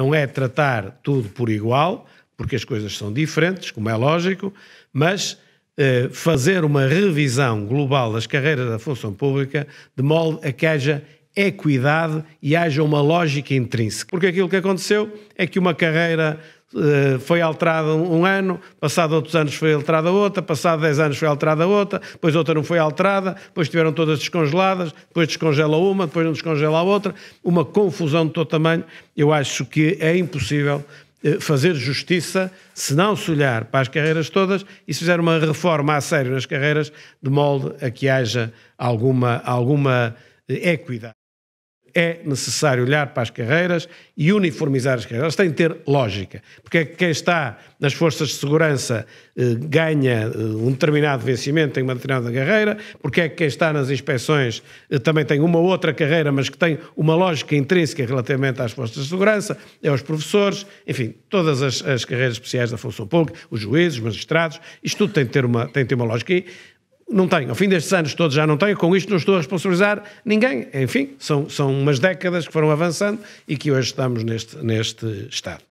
Não é tratar tudo por igual, porque as coisas são diferentes, como é lógico, mas eh, fazer uma revisão global das carreiras da função pública de modo a que haja equidade e haja uma lógica intrínseca. Porque aquilo que aconteceu é que uma carreira eh, foi alterada um, um ano, passado outros anos foi alterada outra, passado 10 anos foi alterada outra, depois outra não foi alterada, depois tiveram todas descongeladas, depois descongela uma, depois não descongela a outra, uma confusão de todo tamanho. Eu acho que é impossível eh, fazer justiça se não se olhar para as carreiras todas e se fizer uma reforma a sério nas carreiras de molde a que haja alguma, alguma eh, equidade é necessário olhar para as carreiras e uniformizar as carreiras. Elas têm de ter lógica, porque é que quem está nas forças de segurança eh, ganha eh, um determinado vencimento em uma determinada carreira, porque é que quem está nas inspeções eh, também tem uma outra carreira, mas que tem uma lógica intrínseca relativamente às forças de segurança, é os professores, enfim, todas as, as carreiras especiais da função pública, os juízes, os magistrados, isto tudo tem de ter uma, tem de ter uma lógica. E, não tenho. Ao fim destes anos todos já não tenho. Com isto não estou a responsabilizar ninguém. Enfim, são, são umas décadas que foram avançando e que hoje estamos neste, neste estado.